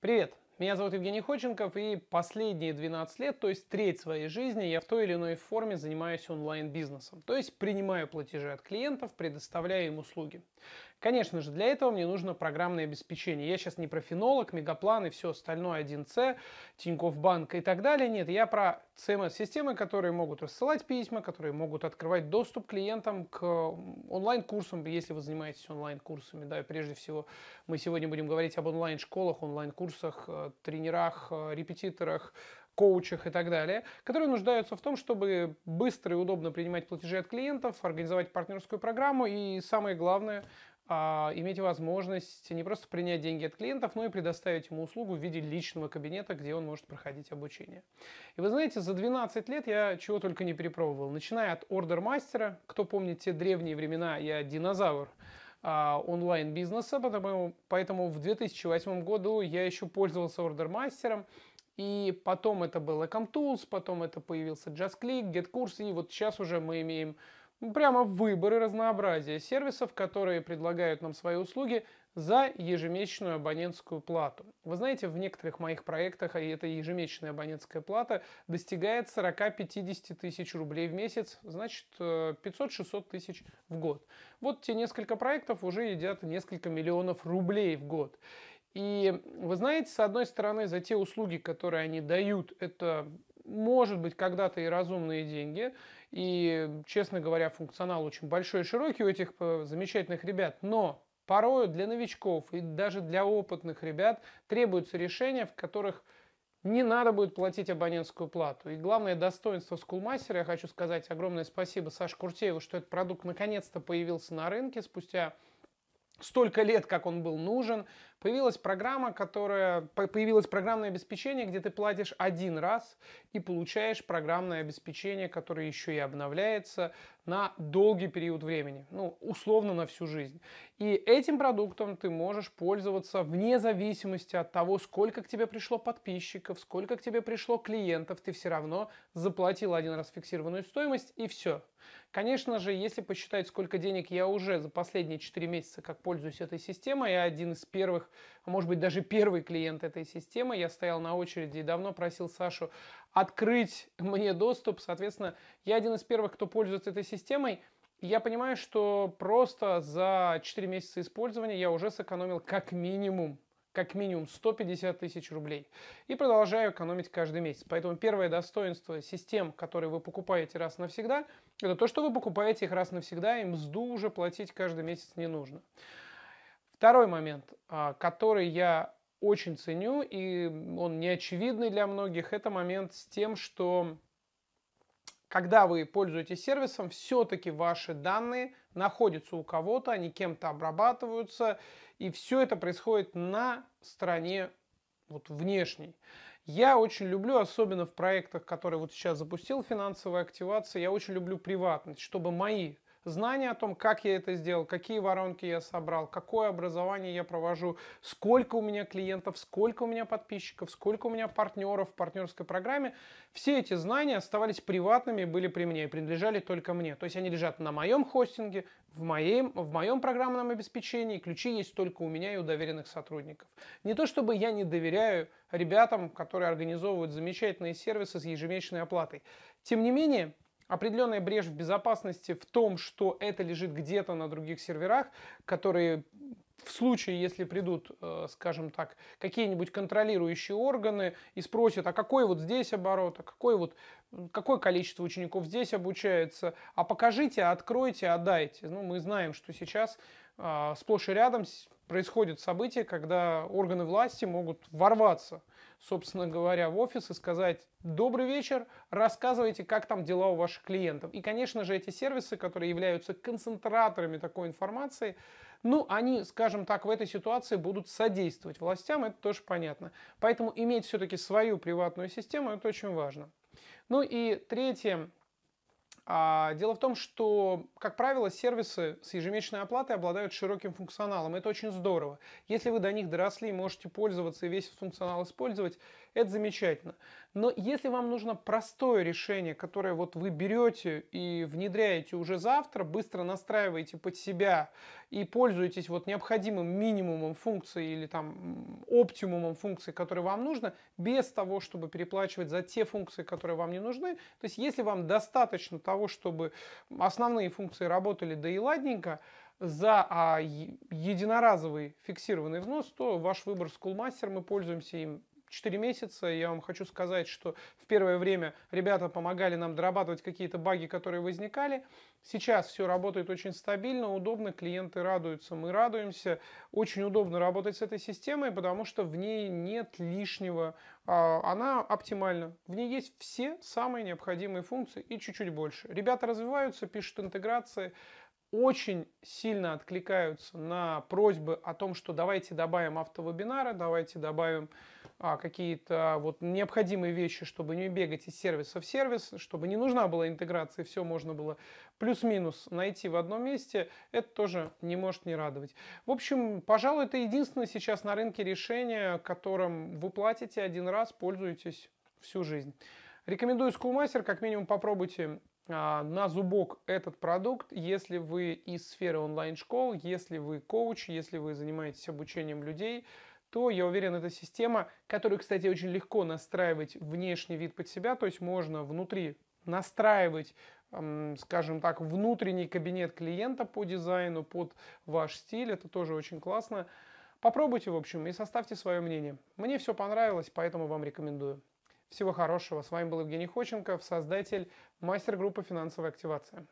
Привет! Меня зовут Евгений Ходченков, и последние 12 лет, то есть треть своей жизни, я в той или иной форме занимаюсь онлайн-бизнесом. То есть принимаю платежи от клиентов, предоставляю им услуги. Конечно же, для этого мне нужно программное обеспечение. Я сейчас не про фенолог, мегаплан и все остальное 1С, Тинькофф Банк и так далее. Нет, я про CMS-системы, эм которые могут рассылать письма, которые могут открывать доступ клиентам к онлайн-курсам, если вы занимаетесь онлайн-курсами. Да, и прежде всего мы сегодня будем говорить об онлайн-школах, онлайн-курсах, э, тренерах, э, репетиторах, коучах и так далее, которые нуждаются в том, чтобы быстро и удобно принимать платежи от клиентов, организовать партнерскую программу и, самое главное, а, иметь возможность не просто принять деньги от клиентов, но и предоставить ему услугу в виде личного кабинета, где он может проходить обучение. И вы знаете, за 12 лет я чего только не перепробовал. Начиная от ордер мастера, кто помнит те древние времена, я динозавр а, онлайн-бизнеса, потому, поэтому в 2008 году я еще пользовался ордер мастером, и потом это был Ecomtools, потом это появился JustClick, GetCourse, и вот сейчас уже мы имеем прямо выборы разнообразия сервисов, которые предлагают нам свои услуги за ежемесячную абонентскую плату. Вы знаете, в некоторых моих проектах а и эта ежемесячная абонентская плата достигает 40-50 тысяч рублей в месяц, значит 500-600 э, тысяч в год. Вот те несколько проектов уже едят несколько миллионов рублей в год. И вы знаете, с одной стороны, за те услуги, которые они дают, это может быть когда-то и разумные деньги. И, честно говоря, функционал очень большой и широкий у этих э, замечательных ребят. Но порою для новичков и даже для опытных ребят требуются решения, в которых не надо будет платить абонентскую плату. И главное достоинство Скулмастера, я хочу сказать огромное спасибо Саше Куртееву, что этот продукт наконец-то появился на рынке спустя столько лет, как он был нужен, Появилась программа, которая... Появилось программное обеспечение, где ты платишь один раз и получаешь программное обеспечение, которое еще и обновляется на долгий период времени. Ну, условно на всю жизнь. И этим продуктом ты можешь пользоваться вне зависимости от того, сколько к тебе пришло подписчиков, сколько к тебе пришло клиентов, ты все равно заплатил один раз фиксированную стоимость и все. Конечно же, если посчитать, сколько денег я уже за последние 4 месяца как пользуюсь этой системой, я один из первых может быть даже первый клиент этой системы. Я стоял на очереди и давно просил Сашу открыть мне доступ. Соответственно, я один из первых, кто пользуется этой системой. Я понимаю, что просто за 4 месяца использования я уже сэкономил как минимум как минимум 150 тысяч рублей. И продолжаю экономить каждый месяц. Поэтому первое достоинство систем, которые вы покупаете раз навсегда, это то, что вы покупаете их раз навсегда, и мзду уже платить каждый месяц не нужно. Второй момент, а, который я очень ценю, и он неочевидный для многих, это момент с тем, что когда вы пользуетесь сервисом, все-таки ваши данные находятся у кого-то, они кем-то обрабатываются, и все это происходит на стороне вот, внешней. Я очень люблю, особенно в проектах, которые вот сейчас запустил, финансовая активация, я очень люблю приватность, чтобы мои знание о том, как я это сделал, какие воронки я собрал, какое образование я провожу, сколько у меня клиентов, сколько у меня подписчиков, сколько у меня партнеров в партнерской программе. Все эти знания оставались приватными, были при мне и принадлежали только мне. То есть они лежат на моем хостинге, в, моем в моем программном обеспечении, ключи есть только у меня и у доверенных сотрудников. Не то чтобы я не доверяю ребятам, которые организовывают замечательные сервисы с ежемесячной оплатой. Тем не менее, определенная брешь в безопасности в том, что это лежит где-то на других серверах, которые в случае, если придут, э, скажем так, какие-нибудь контролирующие органы и спросят, а какой вот здесь оборот, а какой вот, какое количество учеников здесь обучается, а покажите, откройте, отдайте. Ну, мы знаем, что сейчас а, сплошь и рядом происходит событие, когда органы власти могут ворваться, собственно говоря, в офис и сказать «Добрый вечер, рассказывайте, как там дела у ваших клиентов». И, конечно же, эти сервисы, которые являются концентраторами такой информации, ну, они, скажем так, в этой ситуации будут содействовать властям, это тоже понятно. Поэтому иметь все-таки свою приватную систему, это очень важно. Ну и третье, а дело в том, что, как правило, сервисы с ежемесячной оплатой обладают широким функционалом. Это очень здорово. Если вы до них доросли, можете пользоваться и весь функционал использовать, это замечательно. Но если вам нужно простое решение, которое вот вы берете и внедряете уже завтра, быстро настраиваете под себя и пользуетесь вот необходимым минимумом функций или там оптимумом функций, которые вам нужно, без того, чтобы переплачивать за те функции, которые вам не нужны. То есть если вам достаточно того, чтобы основные функции работали да и ладненько, за а, единоразовый фиксированный взнос, то ваш выбор Schoolmaster, мы пользуемся им 4 месяца. Я вам хочу сказать, что в первое время ребята помогали нам дорабатывать какие-то баги, которые возникали. Сейчас все работает очень стабильно, удобно, клиенты радуются, мы радуемся. Очень удобно работать с этой системой, потому что в ней нет лишнего. А, она оптимальна. В ней есть все самые необходимые функции и чуть-чуть больше. Ребята развиваются, пишут интеграции очень сильно откликаются на просьбы о том, что давайте добавим автовебинары, давайте добавим а, какие-то вот необходимые вещи, чтобы не бегать из сервиса в сервис, чтобы не нужна была интеграция, все можно было плюс-минус найти в одном месте, это тоже не может не радовать. В общем, пожалуй, это единственное сейчас на рынке решение, которым вы платите один раз, пользуетесь всю жизнь. Рекомендую Schoolmaster, как минимум попробуйте а, на зубок этот продукт, если вы из сферы онлайн-школ, если вы коуч, если вы занимаетесь обучением людей – то, я уверен, это система, которую, кстати, очень легко настраивать внешний вид под себя, то есть можно внутри настраивать скажем так, внутренний кабинет клиента по дизайну, под ваш стиль. Это тоже очень классно. Попробуйте, в общем, и составьте свое мнение. Мне все понравилось, поэтому вам рекомендую. Всего хорошего. С вами был Евгений Ходченков, создатель мастер-группы «Финансовая активация».